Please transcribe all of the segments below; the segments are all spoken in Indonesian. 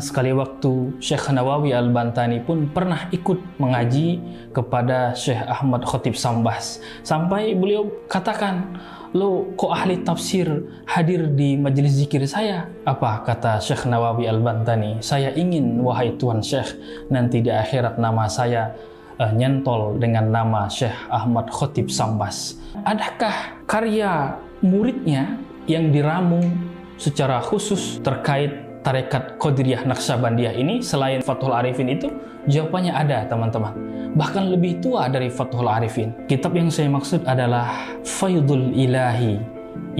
Sekali waktu Syekh Nawawi Al-Bantani pun pernah ikut mengaji kepada Syekh Ahmad Khotib Sambas. Sampai beliau katakan, lo kok ahli tafsir hadir di majelis zikir saya? Apa kata Syekh Nawawi Al-Bantani? Saya ingin, wahai Tuhan Syekh, nanti di akhirat nama saya uh, nyentol dengan nama Syekh Ahmad Khotib Sambas. Adakah karya muridnya yang diramu secara khusus terkait tarekat Qadiriyah Naqsabandiyah ini selain Fathul Arifin itu jawabannya ada teman-teman bahkan lebih tua dari Fathul Arifin kitab yang saya maksud adalah Faidul Ilahi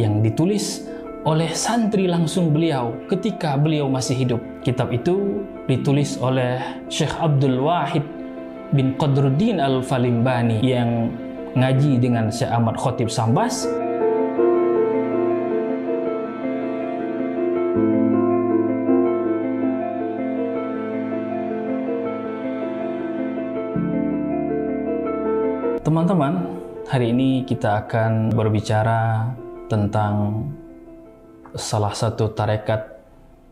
yang ditulis oleh santri langsung beliau ketika beliau masih hidup kitab itu ditulis oleh Syekh Abdul Wahid bin Qadruddin Al-Falimbani yang ngaji dengan Syekh Ahmad Khotib Sambas Teman-teman, hari ini kita akan berbicara tentang salah satu tarekat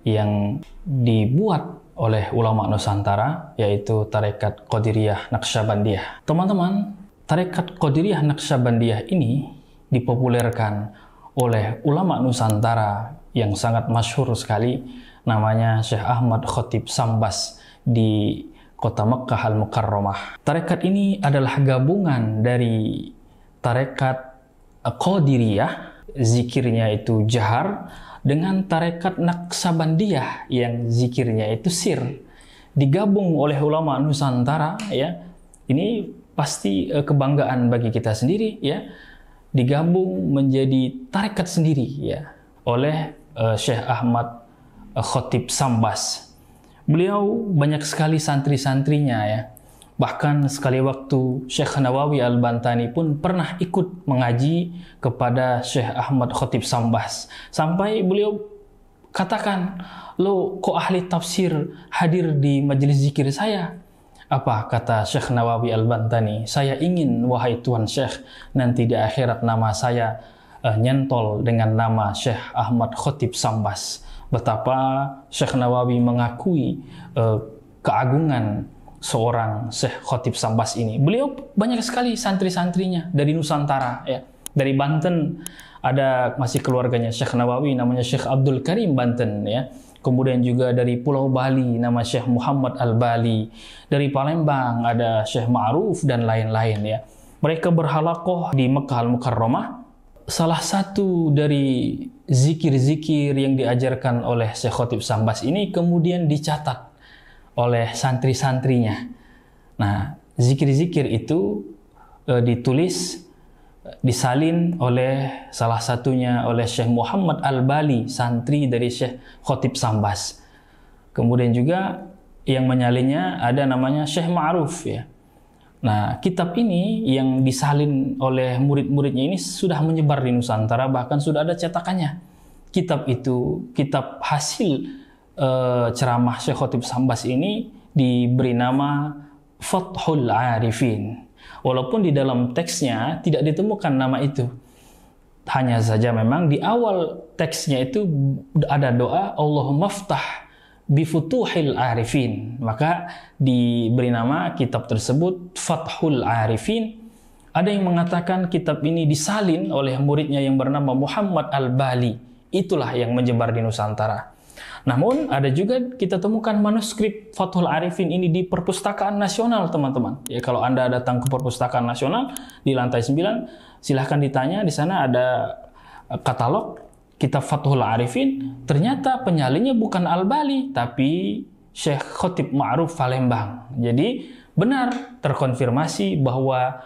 yang dibuat oleh ulama Nusantara, yaitu tarekat Qadiriyah Naqsyabandiyah. Teman-teman, tarekat Qadiriyah Naqsyabandiyah ini dipopulerkan oleh ulama Nusantara yang sangat masyhur sekali, namanya Syekh Ahmad Khotib Sambas di kota Mekah, Al-Mukarramah. Tarekat ini adalah gabungan dari tarekat eh, Qadiriyah, zikirnya itu jahar, dengan tarekat Naksabandiyah yang zikirnya itu sir. Digabung oleh ulama Nusantara ya. Ini pasti eh, kebanggaan bagi kita sendiri ya. Digabung menjadi tarekat sendiri ya oleh uh, Syekh Ahmad Khotib Sambas beliau banyak sekali santri-santrinya ya. Bahkan sekali waktu Syekh Nawawi Al-Bantani pun pernah ikut mengaji kepada Syekh Ahmad Khotib Sambas. Sampai beliau katakan, lo kok ahli tafsir hadir di majelis zikir saya? Apa kata Syekh Nawawi Al-Bantani? Saya ingin, wahai Tuhan Syekh, nanti di akhirat nama saya uh, nyentol dengan nama Syekh Ahmad Khotib Sambas betapa Syekh Nawawi mengakui uh, keagungan seorang Syekh Khotib Sambas ini. Beliau banyak sekali santri-santrinya dari Nusantara ya. Dari Banten ada masih keluarganya Syekh Nawawi namanya Syekh Abdul Karim Banten ya. Kemudian juga dari Pulau Bali nama Syekh Muhammad Al-Bali. Dari Palembang ada Syekh Ma'ruf dan lain-lain ya. Mereka berhalakoh di Mekah Al-Mukarramah salah satu dari zikir-zikir yang diajarkan oleh Syekh Khotib Sambas ini kemudian dicatat oleh santri-santrinya. Nah, zikir-zikir itu e, ditulis e, disalin oleh salah satunya oleh Syekh Muhammad Al-Bali, santri dari Syekh Khotib Sambas. Kemudian juga yang menyalinnya ada namanya Syekh Ma'ruf ya. Nah, kitab ini yang disalin oleh murid-muridnya ini sudah menyebar di Nusantara, bahkan sudah ada cetakannya. Kitab itu, kitab hasil e, ceramah Syekh Khotib Sambas ini diberi nama Fathul Arifin. Walaupun di dalam teksnya tidak ditemukan nama itu. Hanya saja memang di awal teksnya itu ada doa Allahumma Bifutuhil Arifin. Maka diberi nama kitab tersebut Fathul Arifin. Ada yang mengatakan kitab ini disalin oleh muridnya yang bernama Muhammad Al-Bali. Itulah yang menyebar di Nusantara. Namun ada juga kita temukan manuskrip Fathul Arifin ini di perpustakaan nasional teman-teman. Ya kalau Anda datang ke perpustakaan nasional di lantai 9 silahkan ditanya di sana ada katalog kitab Fathul Arifin, ternyata penyalinnya bukan Al-Bali, tapi Syekh Khotib Ma'ruf Palembang. Jadi benar terkonfirmasi bahwa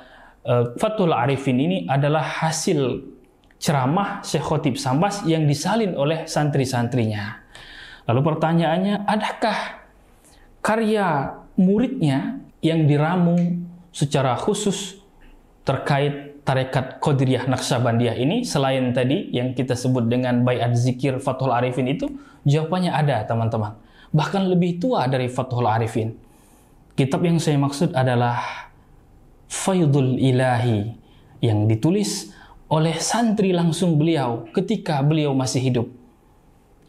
uh, Fathul Arifin ini adalah hasil ceramah Syekh Khotib Sambas yang disalin oleh santri-santrinya. Lalu pertanyaannya, adakah karya muridnya yang diramu secara khusus terkait tarekat Qadiriyah Naqsyabandiyah ini selain tadi yang kita sebut dengan Bayat Zikir Fathul Arifin itu jawabannya ada teman-teman bahkan lebih tua dari Fathul Arifin kitab yang saya maksud adalah Faidul Ilahi yang ditulis oleh santri langsung beliau ketika beliau masih hidup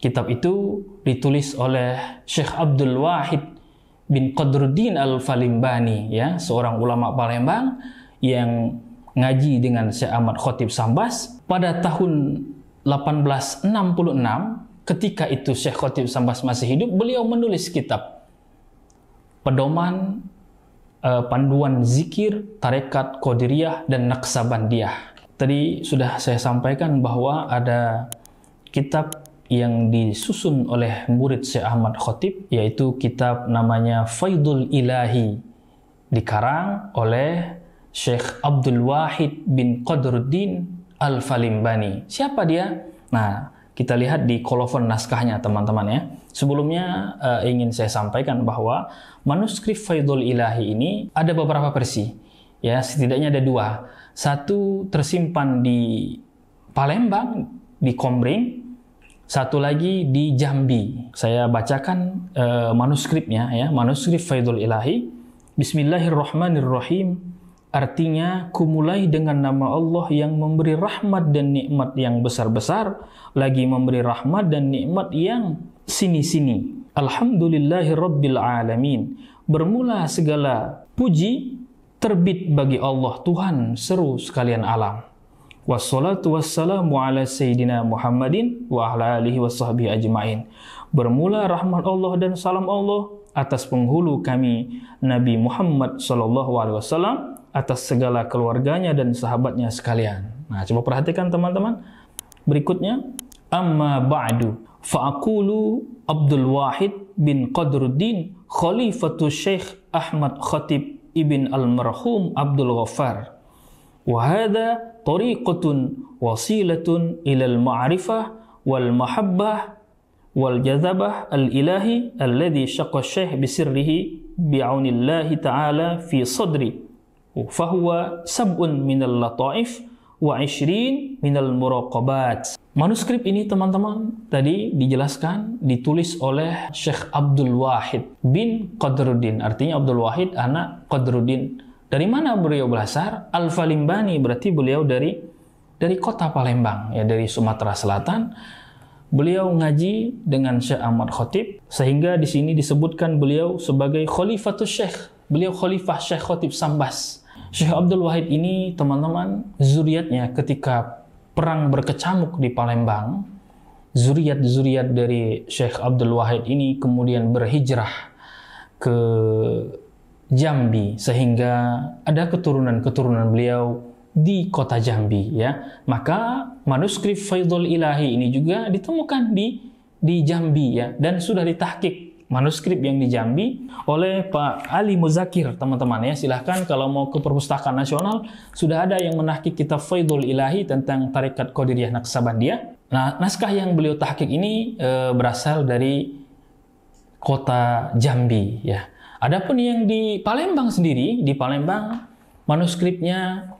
kitab itu ditulis oleh Syekh Abdul Wahid bin Qadruddin Al-Falimbani ya seorang ulama Palembang yang ngaji dengan Syekh Ahmad Khotib Sambas pada tahun 1866 ketika itu Syekh Khotib Sambas masih hidup beliau menulis kitab pedoman eh, panduan zikir tarekat Qadiriyah dan Naksabandiyah tadi sudah saya sampaikan bahwa ada kitab yang disusun oleh murid Syekh Ahmad Khotib yaitu kitab namanya Faidul Ilahi dikarang oleh Syekh Abdul Wahid bin Qadruddin Al-Falimbani. Siapa dia? Nah, kita lihat di kolofon naskahnya teman-teman ya. Sebelumnya uh, ingin saya sampaikan bahwa manuskrip Faidul Ilahi ini ada beberapa versi. Ya, setidaknya ada dua. Satu tersimpan di Palembang, di Komring. satu lagi di Jambi. Saya bacakan uh, manuskripnya ya, manuskrip Faidul Ilahi. Bismillahirrahmanirrahim. Artinya, kumulai dengan nama Allah yang memberi rahmat dan nikmat yang besar-besar, lagi memberi rahmat dan nikmat yang sini-sini. Alhamdulillahi Rabbil Alamin. Bermula segala puji terbit bagi Allah Tuhan seru sekalian alam. Wassalatu wassalamu ala Sayyidina Muhammadin wa ala alihi wa ajma'in. Bermula rahmat Allah dan salam Allah atas penghulu kami Nabi Muhammad sallallahu alaihi wasallam atas segala keluarganya dan sahabatnya sekalian. Nah, coba perhatikan teman-teman. Berikutnya, amma ba'du fa'akulu Abdul Wahid bin Qadruddin Khalifatul Syekh Ahmad Khatib Ibn Al-Marhum Abdul Ghaffar. Wahada tariqatun wasilatun al ma'rifah wal mahabbah wal jazabah al-ilahi alladhi syaqqa syekh bisirrihi bi'aunillahi ta'ala fi sadri Fahuwa sab'un minal lataif wa ishrin minal muraqabat. Manuskrip ini teman-teman tadi dijelaskan ditulis oleh Syekh Abdul Wahid bin Qadruddin. Artinya Abdul Wahid anak Qadruddin. Dari mana beliau berasal? Al-Falimbani berarti beliau dari dari kota Palembang ya dari Sumatera Selatan. Beliau ngaji dengan Syekh Ahmad Khotib sehingga di sini disebutkan beliau sebagai Khalifatul Syekh. Beliau Khalifah Syekh Khotib Sambas. Syekh Abdul Wahid ini teman-teman zuriatnya ketika perang berkecamuk di Palembang, zuriat-zuriat dari Syekh Abdul Wahid ini kemudian berhijrah ke Jambi sehingga ada keturunan-keturunan beliau di kota Jambi ya. Maka manuskrip Faidul Ilahi ini juga ditemukan di di Jambi ya dan sudah ditahkik manuskrip yang di Jambi oleh Pak Ali Muzakir teman-teman ya silahkan kalau mau ke perpustakaan nasional sudah ada yang menahkik kitab Faidul Ilahi tentang Tarikat Qadiriyah Naksabandia nah naskah yang beliau tahkik ini e, berasal dari kota Jambi ya adapun yang di Palembang sendiri di Palembang manuskripnya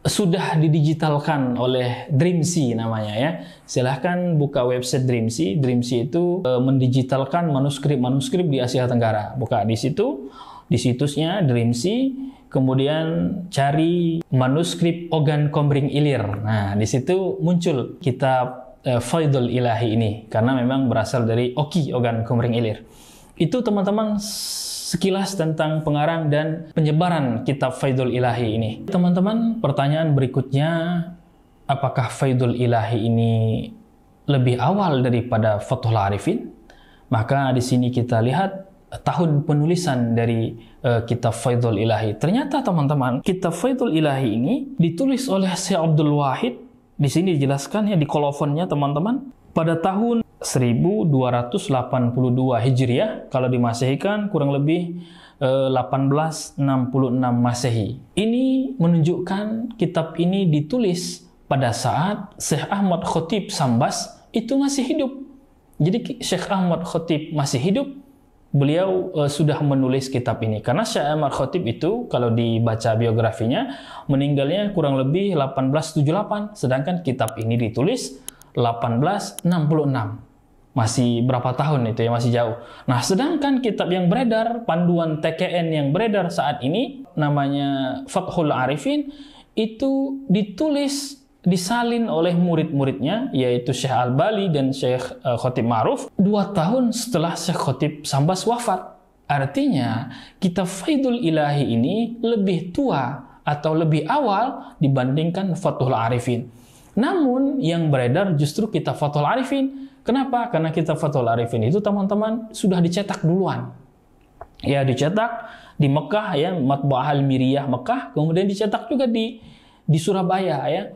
sudah didigitalkan oleh Dreamsy namanya ya. Silahkan buka website Dreamsy. Dreamsy itu e, mendigitalkan manuskrip-manuskrip di Asia Tenggara. Buka di situ, di situsnya Dreamsy, kemudian cari manuskrip Ogan Komring Ilir. Nah, di situ muncul kitab e, Faidul Ilahi ini karena memang berasal dari Oki Ogan Komring Ilir. Itu teman-teman sekilas tentang pengarang dan penyebaran kitab Faidul Ilahi ini. Teman-teman, pertanyaan berikutnya, apakah Faidul Ilahi ini lebih awal daripada Fathul Arifin? Maka di sini kita lihat tahun penulisan dari uh, kitab Faidul Ilahi. Ternyata teman-teman, kitab Faidul Ilahi ini ditulis oleh Syekh Abdul Wahid. Di sini dijelaskan ya di kolofonnya teman-teman pada tahun 1282 Hijriah kalau dimasehikan kurang lebih 1866 eh, Masehi. Ini menunjukkan kitab ini ditulis pada saat Syekh Ahmad Khotib Sambas itu masih hidup. Jadi Syekh Ahmad Khotib masih hidup, beliau uh, sudah menulis kitab ini. Karena Syekh Ahmad Khotib itu kalau dibaca biografinya meninggalnya kurang lebih 1878, sedangkan kitab ini ditulis 1866 masih berapa tahun itu ya masih jauh. Nah, sedangkan kitab yang beredar, panduan TKN yang beredar saat ini namanya Fathul Arifin itu ditulis disalin oleh murid-muridnya yaitu Syekh Al-Bali dan Syekh eh, Khotib Ma'ruf dua tahun setelah Syekh Khotib Sambas wafat. Artinya, kitab Faidul Ilahi ini lebih tua atau lebih awal dibandingkan Fathul Arifin. Namun, yang beredar justru kitab Fathul Arifin Kenapa? Karena kitab Fathul Arifin itu teman-teman sudah dicetak duluan. Ya dicetak di Mekah ya Matbah Al Miriyah Mekah, kemudian dicetak juga di di Surabaya ya.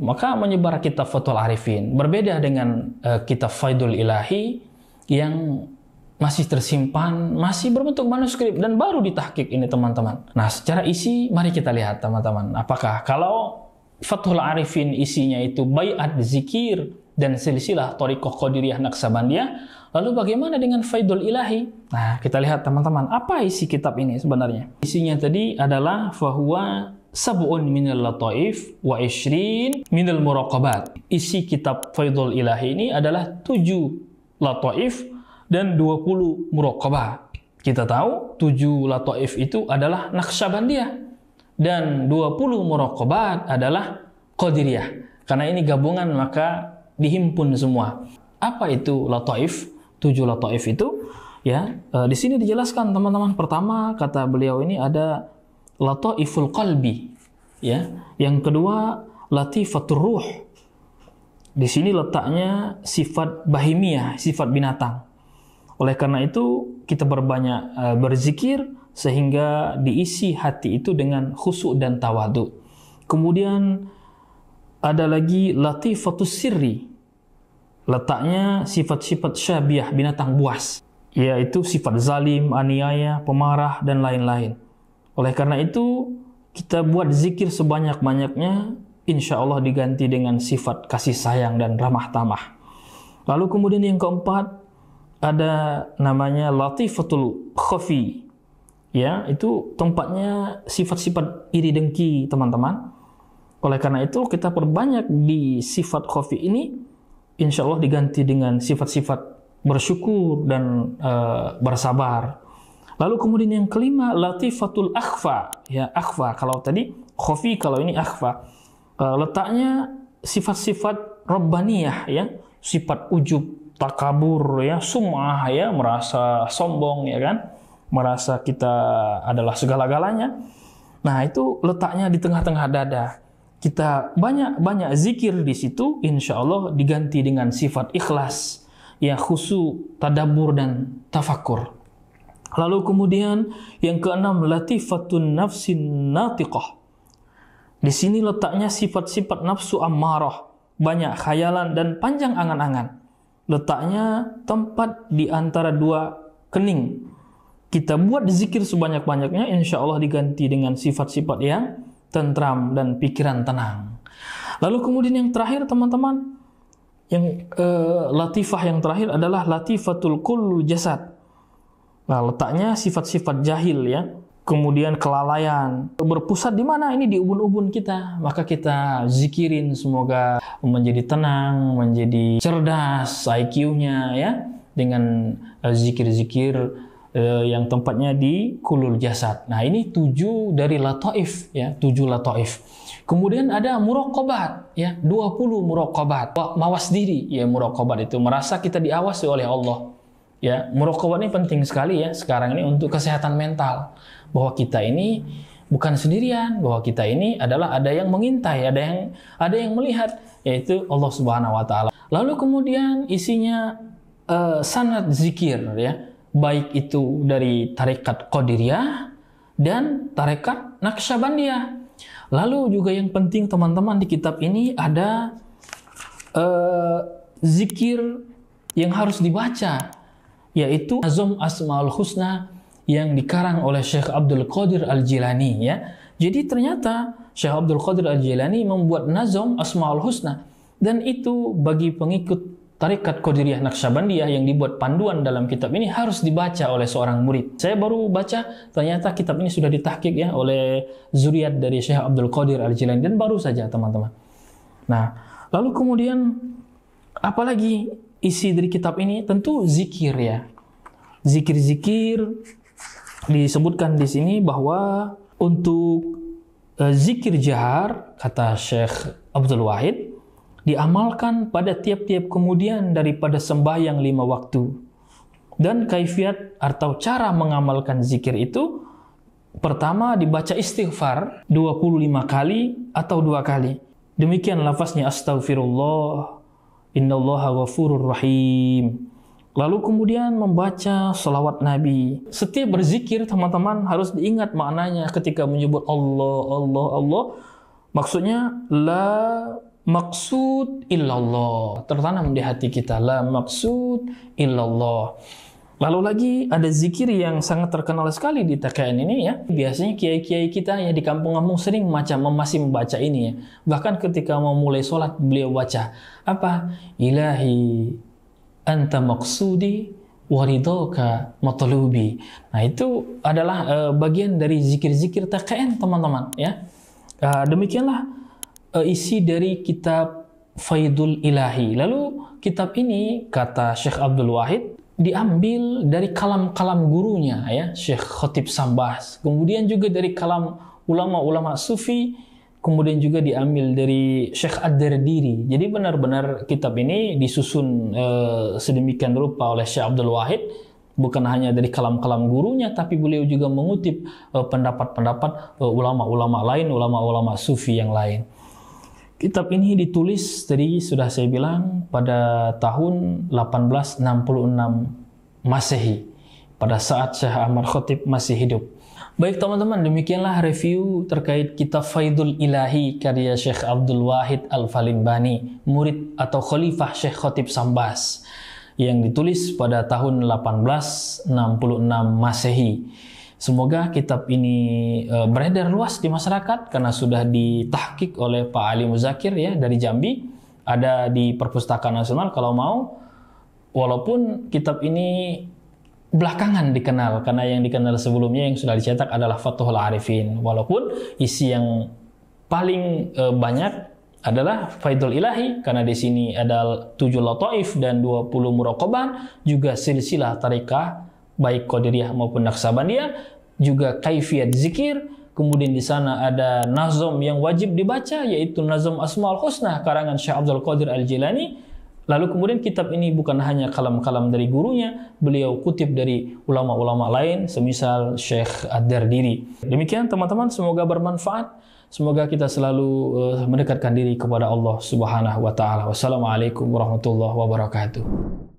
Maka menyebar kitab Fathul Arifin berbeda dengan uh, kitab Faidul Ilahi yang masih tersimpan, masih berbentuk manuskrip dan baru ditahkik ini teman-teman. Nah, secara isi mari kita lihat teman-teman. Apakah kalau Fathul Arifin isinya itu bayat zikir, dan silsilah Toriqoh Qadiriyah Naksabandiyah. Lalu bagaimana dengan Faidul Ilahi? Nah, kita lihat teman-teman, apa isi kitab ini sebenarnya? Isinya tadi adalah fahuwa sab'un minal lataif wa ishrin minal muraqabat. Isi kitab Faidul Ilahi ini adalah 7 lataif dan 20 muraqabah. Kita tahu 7 lataif itu adalah Naksabandiyah dan 20 muraqabat adalah Qadiriyah. Karena ini gabungan maka dihimpun semua. Apa itu lataif? Tujuh lataif itu ya e, di sini dijelaskan teman-teman. Pertama kata beliau ini ada lataiful qalbi ya. Yang kedua latifatur ruh. Di sini letaknya sifat bahimiyah, sifat binatang. Oleh karena itu kita berbanyak e, berzikir sehingga diisi hati itu dengan khusuk dan tawadu. Kemudian ada lagi latifatus sirri letaknya sifat-sifat syabiah binatang buas, yaitu sifat zalim, aniaya, pemarah, dan lain-lain. Oleh karena itu, kita buat zikir sebanyak-banyaknya, insya Allah diganti dengan sifat kasih sayang dan ramah tamah. Lalu kemudian yang keempat, ada namanya latifatul khafi. Ya, itu tempatnya sifat-sifat iri dengki, teman-teman. Oleh karena itu, kita perbanyak di sifat khafi ini, insya Allah diganti dengan sifat-sifat bersyukur dan e, bersabar. Lalu kemudian yang kelima latifatul akhfa ya akhfa kalau tadi khofi kalau ini akhfa e, letaknya sifat-sifat rabbaniyah ya sifat ujub takabur ya sumah ya merasa sombong ya kan merasa kita adalah segala-galanya nah itu letaknya di tengah-tengah dada kita banyak-banyak zikir di situ, insya Allah diganti dengan sifat ikhlas, ya khusu, tadabur, dan tafakur. Lalu kemudian yang keenam, latifatun nafsin natiqah. Di sini letaknya sifat-sifat nafsu ammarah, banyak khayalan dan panjang angan-angan. Letaknya tempat di antara dua kening. Kita buat zikir sebanyak-banyaknya, insya Allah diganti dengan sifat-sifat yang tentram dan pikiran tenang. Lalu kemudian yang terakhir teman-teman, yang uh, latifah yang terakhir adalah latifatul kullu jasad. Nah, letaknya sifat-sifat jahil ya. Kemudian kelalaian berpusat di mana? Ini di ubun-ubun kita. Maka kita zikirin semoga menjadi tenang, menjadi cerdas IQ-nya ya dengan eh, zikir-zikir Eh, yang tempatnya di Kulul Jasad. Nah, ini tujuh dari lataif ya, tujuh lataif. Kemudian ada murokobat ya, dua puluh murokobat Mawas diri ya murokobat itu merasa kita diawasi oleh Allah. Ya, murokobat ini penting sekali ya sekarang ini untuk kesehatan mental bahwa kita ini bukan sendirian, bahwa kita ini adalah ada yang mengintai, ada yang ada yang melihat yaitu Allah Subhanahu wa taala. Lalu kemudian isinya uh, sanad zikir ya baik itu dari tarekat Qadiriyah dan tarekat Naqsyabandiyah. Lalu juga yang penting teman-teman di kitab ini ada uh, zikir yang harus dibaca yaitu Azam Asmaul Husna yang dikarang oleh Syekh Abdul Qadir Al-Jilani ya. Jadi ternyata Syekh Abdul Qadir Al-Jilani membuat nazom Asmaul Husna dan itu bagi pengikut Tarikat Qadiriyah Naqsyabandiyah yang dibuat panduan dalam kitab ini harus dibaca oleh seorang murid. Saya baru baca, ternyata kitab ini sudah ditahkik ya oleh zuriat dari Syekh Abdul Qadir Al-Jilani dan baru saja teman-teman. Nah, lalu kemudian apalagi isi dari kitab ini tentu zikir ya. Zikir-zikir disebutkan di sini bahwa untuk eh, zikir jahar kata Syekh Abdul Wahid diamalkan pada tiap-tiap kemudian daripada sembahyang lima waktu. Dan kaifiat atau cara mengamalkan zikir itu pertama dibaca istighfar 25 kali atau dua kali. Demikian lafaznya astagfirullah innallaha ghafurur rahim. Lalu kemudian membaca salawat Nabi. Setiap berzikir teman-teman harus diingat maknanya ketika menyebut Allah, Allah, Allah. Maksudnya la maksud illallah tertanam di hati kita la maksud illallah Lalu lagi ada zikir yang sangat terkenal sekali di TKN ini ya. Biasanya kiai-kiai kita ya di kampung-kampung sering macam masih membaca ini ya. Bahkan ketika mau mulai sholat beliau baca apa? Ilahi anta maksudi waridoka matalubi. Nah itu adalah uh, bagian dari zikir-zikir TKN teman-teman ya. Uh, demikianlah Eh, isi dari kitab Faidul Ilahi. Lalu kitab ini kata Syekh Abdul Wahid diambil dari kalam-kalam gurunya ya Syekh Khatib Sambas. Kemudian juga dari kalam ulama-ulama sufi kemudian juga diambil dari Syekh Ad-Dardiri. Jadi benar-benar kitab ini disusun e, sedemikian rupa oleh Syekh Abdul Wahid bukan hanya dari kalam-kalam gurunya tapi beliau juga mengutip eh, pendapat-pendapat ulama-ulama lain, ulama-ulama sufi yang lain. Kitab ini ditulis tadi sudah saya bilang pada tahun 1866 Masehi pada saat Syekh Ahmad Khotib masih hidup. Baik teman-teman, demikianlah review terkait kitab Faidul Ilahi karya Syekh Abdul Wahid Al-Falimbani, murid atau khalifah Syekh Khotib Sambas yang ditulis pada tahun 1866 Masehi. Semoga kitab ini uh, beredar luas di masyarakat karena sudah ditahkik oleh Pak Ali Muzakir ya dari Jambi ada di Perpustakaan Nasional kalau mau walaupun kitab ini belakangan dikenal karena yang dikenal sebelumnya yang sudah dicetak adalah Fathul Arifin walaupun isi yang paling uh, banyak adalah Faidul Ilahi karena di sini ada 7 lotoif dan 20 murokoban juga silsilah tarikah baik Qadiriyah maupun Naksabandiyah, juga kaifiat zikir, kemudian di sana ada nazom yang wajib dibaca yaitu nazom Asmaul Husna karangan Syekh Abdul Qadir Al-Jilani. Lalu kemudian kitab ini bukan hanya kalam-kalam dari gurunya, beliau kutip dari ulama-ulama lain semisal Syekh ad diri Demikian teman-teman, semoga bermanfaat. Semoga kita selalu uh, mendekatkan diri kepada Allah Subhanahu wa taala. Wassalamualaikum warahmatullahi wabarakatuh.